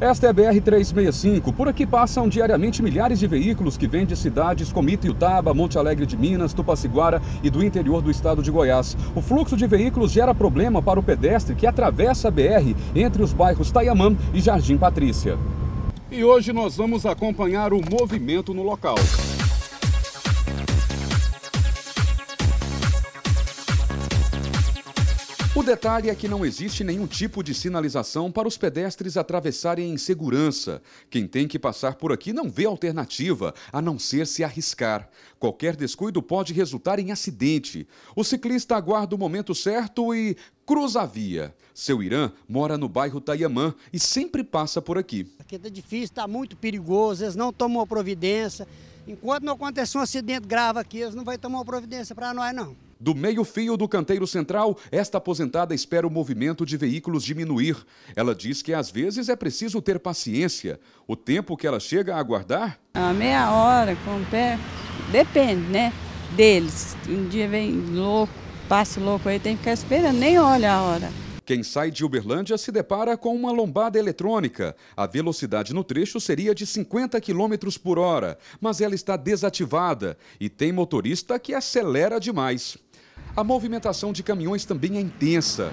Esta é a BR-365. Por aqui passam diariamente milhares de veículos que vêm de cidades como Itaba, Monte Alegre de Minas, Tupaciguara e do interior do estado de Goiás. O fluxo de veículos gera problema para o pedestre que atravessa a BR entre os bairros Taiamã e Jardim Patrícia. E hoje nós vamos acompanhar o movimento no local. O detalhe é que não existe nenhum tipo de sinalização para os pedestres atravessarem em segurança. Quem tem que passar por aqui não vê alternativa, a não ser se arriscar. Qualquer descuido pode resultar em acidente. O ciclista aguarda o momento certo e cruza a via. Seu Irã mora no bairro Tayamã e sempre passa por aqui. Aqui está difícil, está muito perigoso, eles não tomam providência. Enquanto não acontecer um acidente grave aqui, eles não vão tomar providência para nós, não. Do meio-fio do canteiro central, esta aposentada espera o movimento de veículos diminuir. Ela diz que às vezes é preciso ter paciência. O tempo que ela chega a aguardar? A meia hora com o pé, depende, né? Deles. Um dia vem louco, passa louco aí, tem que ficar esperando, nem olha a hora. Quem sai de Uberlândia se depara com uma lombada eletrônica. A velocidade no trecho seria de 50 km por hora, mas ela está desativada e tem motorista que acelera demais. A movimentação de caminhões também é intensa.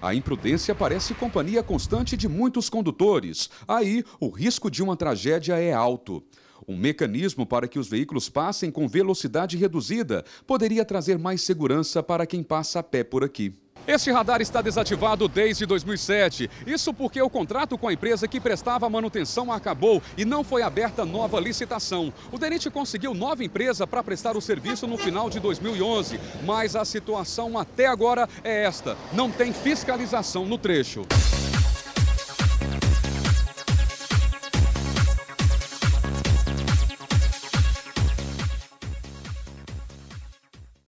A imprudência parece companhia constante de muitos condutores. Aí, o risco de uma tragédia é alto. Um mecanismo para que os veículos passem com velocidade reduzida poderia trazer mais segurança para quem passa a pé por aqui. Este radar está desativado desde 2007. Isso porque o contrato com a empresa que prestava manutenção acabou e não foi aberta nova licitação. O DENIT conseguiu nova empresa para prestar o serviço no final de 2011, mas a situação até agora é esta: não tem fiscalização no trecho.